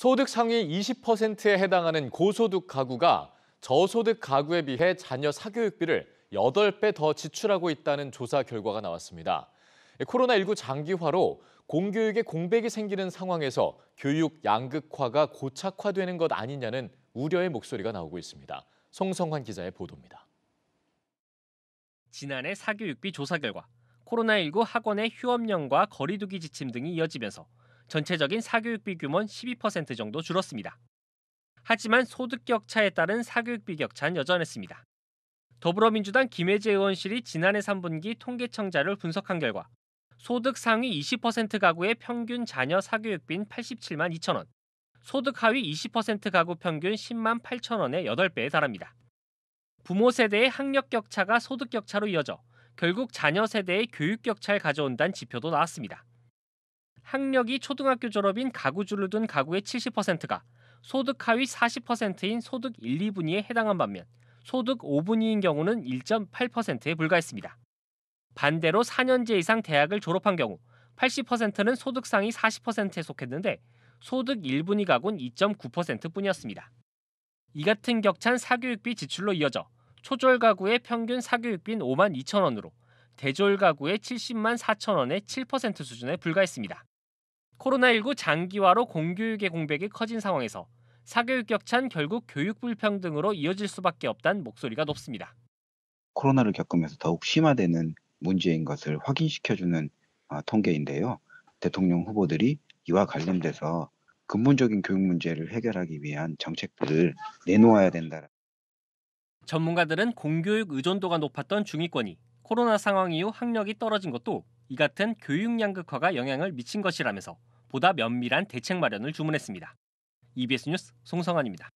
소득 상위 20%에 해당하는 고소득 가구가 저소득 가구에 비해 자녀 사교육비를 8배 더 지출하고 있다는 조사 결과가 나왔습니다. 코로나19 장기화로 공교육의 공백이 생기는 상황에서 교육 양극화가 고착화되는 것 아니냐는 우려의 목소리가 나오고 있습니다. 송성환 기자의 보도입니다. 지난해 사교육비 조사 결과 코로나19 학원의 휴업령과 거리두기 지침 등이 이어지면서 전체적인 사교육비 규모는 12% 정도 줄었습니다. 하지만 소득 격차에 따른 사교육비 격차는 여전했습니다. 더불어민주당 김혜재 의원실이 지난해 3분기 통계청 자를 료 분석한 결과 소득 상위 20% 가구의 평균 자녀 사교육비는 87만 2천 원, 소득 하위 20% 가구 평균 10만 8천 원의 8배에 달합니다. 부모 세대의 학력 격차가 소득 격차로 이어져 결국 자녀 세대의 교육 격차를 가져온다는 지표도 나왔습니다. 학력이 초등학교 졸업인 가구주를 둔 가구의 70%가 소득 하위 40%인 소득 1, 2분위에 해당한 반면 소득 5분위인 경우는 1.8%에 불과했습니다. 반대로 4년제 이상 대학을 졸업한 경우 80%는 소득 상위 40%에 속했는데 소득 1분위 가구는 2.9%뿐이었습니다. 이 같은 격찬 사교육비 지출로 이어져 초졸 가구의 평균 사교육비는 5만 2천 원으로 대졸 가구의 70만 4천 원의 7% 수준에 불과했습니다. 코로나19 장기화로 공교육의 공백이 커진 상황에서 사교육 격찬 결국 교육 불평등으로 이어질 수밖에 없다는 목소리가 높습니다. 코로나를 겪으면서 더욱 심화되는 문제인 것을 확인시켜주는 아, 통계인데요. 대통령 후보들이 이와 관련돼서 근본적인 교육 문제를 해결하기 위한 정책들을 내놓아야 된다. 전문가들은 공교육 의존도가 높았던 중위권이 코로나 상황 이후 학력이 떨어진 것도 이 같은 교육 양극화가 영향을 미친 것이라면서 보다 면밀한 대책 마련을 주문했습니다. EBS 뉴스 송성환입니다.